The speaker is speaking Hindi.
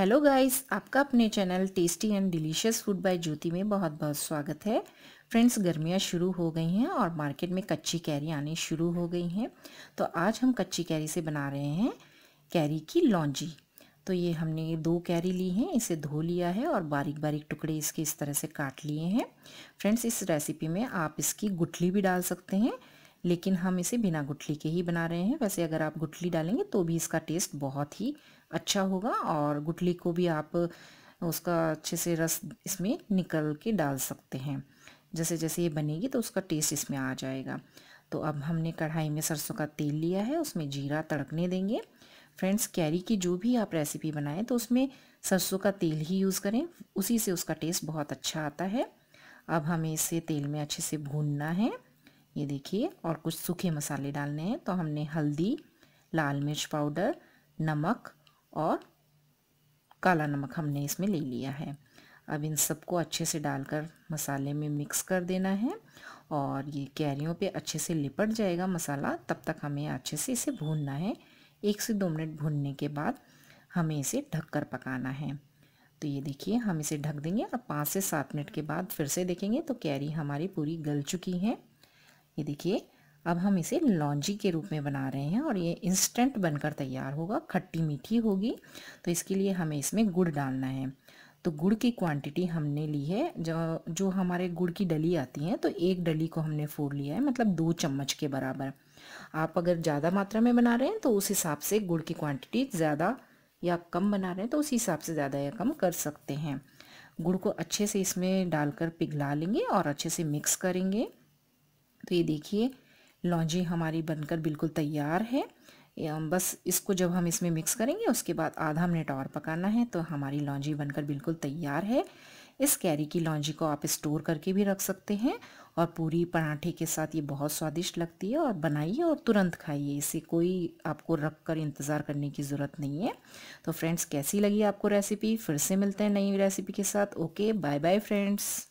हेलो गाइस आपका अपने channel tasty and delicious food by Jyoti में बहुत बहुत स्वागत है फ्रेंड्स गर्मियाँ शुरू हो गई हैं और मार्केट में कच्ची कैरी आनी शुरू हो गई हैं तो आज हम कच्ची कैरी से बना रहे हैं कैरी की लॉन्जी तो ये हमने दो कैरी ली हैं इसे धो लिया है और बारीक बारीक टुकड़े इसके इस तरह से काट लिए हैं फ्रेंड्स इस रेसिपी में आप इसकी गुठली भी डाल सकते हैं लेकिन हम इसे बिना गुठली के ही बना रहे हैं वैसे अगर आप गुठली डालेंगे तो भी इसका टेस्ट बहुत ही अच्छा होगा और गुठली को भी आप उसका अच्छे से रस इसमें निकल के डाल सकते हैं जैसे जैसे ये बनेगी तो उसका टेस्ट इसमें आ जाएगा तो अब हमने कढ़ाई में सरसों का तेल लिया है उसमें जीरा तड़कने देंगे फ्रेंड्स कैरी की जो भी आप रेसिपी बनाएं तो उसमें सरसों का तेल ही यूज़ करें उसी से उसका टेस्ट बहुत अच्छा आता है अब हमें इसे तेल में अच्छे से भूनना है ये देखिए और कुछ सूखे मसाले डालने हैं तो हमने हल्दी लाल मिर्च पाउडर नमक और काला नमक हमने इसमें ले लिया है अब इन सबको अच्छे से डालकर मसाले में मिक्स कर देना है और ये कैरियों पे अच्छे से लिपट जाएगा मसाला तब तक हमें अच्छे से इसे भूनना है एक से दो मिनट भूनने के बाद हमें इसे ढक कर पकाना है तो ये देखिए हम इसे ढक देंगे और पाँच से सात मिनट के बाद फिर से देखेंगे तो कैरी हमारी पूरी गल चुकी है ये देखिए अब हम इसे लॉन्जी के रूप में बना रहे हैं और ये इंस्टेंट बनकर तैयार होगा खट्टी मीठी होगी तो इसके लिए हमें इसमें गुड़ डालना है तो गुड़ की क्वांटिटी हमने ली है जो जो हमारे गुड़ की डली आती है तो एक डली को हमने फोड़ लिया है मतलब दो चम्मच के बराबर आप अगर ज़्यादा मात्रा में बना रहे हैं तो उस हिसाब से गुड़ की क्वांटिटी ज़्यादा या कम बना रहे हैं तो उस हिसाब से ज़्यादा या कम कर सकते हैं गुड़ को अच्छे से इसमें डालकर पिघला लेंगे और अच्छे से मिक्स करेंगे तो ये देखिए लॉन्जी हमारी बनकर बिल्कुल तैयार है बस इसको जब हम इसमें मिक्स करेंगे उसके बाद आधा मिनट और पकाना है तो हमारी लॉन्जी बनकर बिल्कुल तैयार है इस कैरी की लॉन्जी को आप स्टोर करके भी रख सकते हैं और पूरी पराठे के साथ ये बहुत स्वादिष्ट लगती है और बनाइए और तुरंत खाइए इसे कोई आपको रख कर इंतज़ार करने की ज़रूरत नहीं है तो फ्रेंड्स कैसी लगी आपको रेसिपी फिर से मिलते हैं नई रेसिपी के साथ ओके बाय बाय फ्रेंड्स